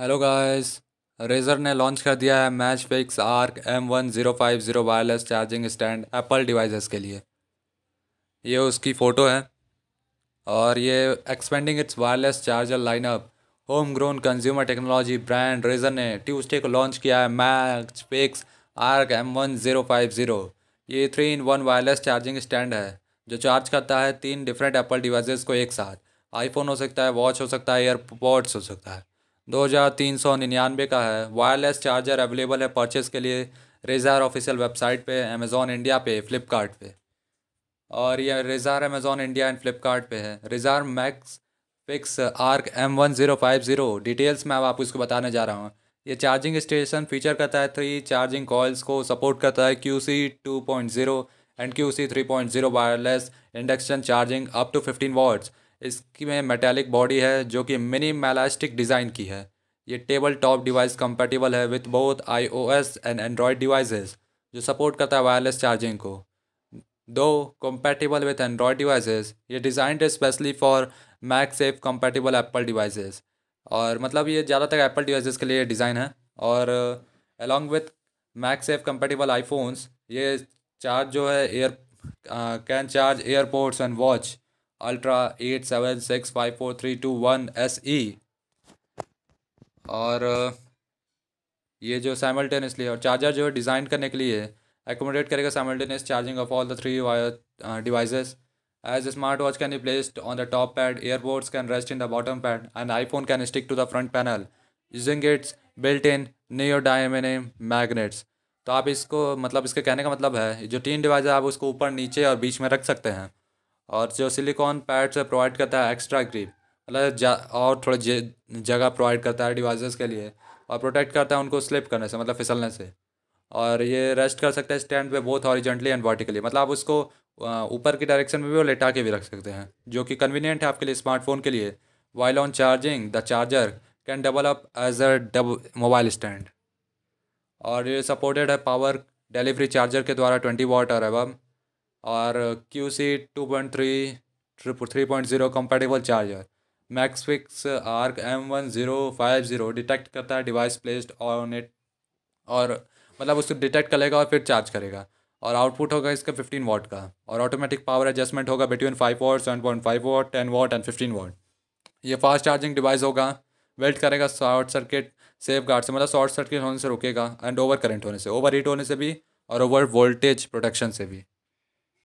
hello guys Razer ने launch कर दिया है match fix arc M one zero five zero wireless charging stand Apple devices के लिए ये उसकी फ़ोटो है और ये expanding its wireless charger lineup home grown consumer technology brand Razer ने ट्यूसडे को लॉन्च किया है match fix arc M one zero five zero ये three in one wireless charging stand है जो चार्ज करता है तीन डिफरेंट एप्पल डिवाइसेस को एक साथ आईफोन हो सकता है वॉच हो सकता है एयरपॉड्स हो सकता है दो हज़ार तीन सौ निन्यानवे का है वायरलेस चार्जर अवेलेबल है परचेज़ के लिए रेज़ार ऑफिशियल वेबसाइट पे अमेज़ोन इंडिया पे फ्लिपकार्ट पे और ये Razer Amazon India and Flipkart पे है Razer max fix arc M one zero five zero details मैं अब आपको इसको बताने जा रहा हूँ ये चार्जिंग स्टेशन फीचर करता है थ्री चार्जिंग कॉल्स को सपोर्ट करता है Q C two point zero and Q C three point zero wireless induction charging up to fifteen watts इसकी में मेटेलिक बॉडी है जो कि मिनी मेलास्टिक डिज़ाइन की है ये टेबल टॉप डिवाइस कंपेटेबल है with both iOS and Android devices जो सपोर्ट करता है वायरलेस चार्जिंग को दो कंपेटेबल विथ एंड्रॉयड डिवाइसेस ये designed specially for MagSafe compatible Apple devices और मतलब ये ज़्यादातर एप्पल डिवाइसेस के लिए डिज़ाइन है और along with MagSafe compatible iPhones ये चार्ज जो है air can charge AirPods and watch ultra eight seven six five four three two one S E और ये जो सैमल्टेनियसली और चार्जर जो है डिज़ाइन करने के लिए एकोमोडेट करेगा simultaneous charging of all the three devices smart watch can be placed on the top pad earbuds can rest in the bottom pad and iPhone can stick to the front panel using its built in in neodymium magnets तो आप इसको मतलब इसके कहने का मतलब है जो तीन डिवाइस है आप उसको ऊपर नीचे और बीच में रख सकते हैं और जो सिलिकॉन पैड्स है प्रोवाइड करता है एक्स्ट्रा ग्रिप मतलब और थोड़ा जगह प्रोवाइड करता है डिवाइसेस के लिए और प्रोटेक्ट करता है उनको स्लिप करने से मतलब फिसलने से और ये रेस्ट कर सकते हैं स्टैंड पे बोथ हॉरिजेंटली एंड वर्टिकली मतलब आप उसको ऊपर की डायरेक्शन में भी और लेटा के भी रख सकते हैं जो कि कन्वीनियंट है आपके लिए स्मार्टफोन के लिए while on charging the charger can develop as a dub mobile stand और ये सपोर्टेड है पावर डिलीवरी चार्जर के द्वारा ट्वेंटी वॉट और अब और Q C two point three triple three point zero compatible charger Maxfix arc M one zero five zero detect करता है डिवाइस प्लेस्ड ऑन इट और मतलब उसको डिटेक्ट करेगा और फिर चार्ज करेगा और आउटपुट होगा इसका फिफ्टीन वॉट का और ऑटोमेटिक पावर एडजस्टमेंट होगा between five watt seven point five watt ten watt and fifteen watt ये फास्ट चार्जिंग डिवाइस होगा वेल्ट करेगा शॉर्ट सर्किट सेफ गार्ड से मतलब शॉर्ट सर्किट होने से रुकेगा एंड ओवर करंट होने से ओवर हीट होने से भी और ओवर वोल्टेज प्रोटेक्शन से भी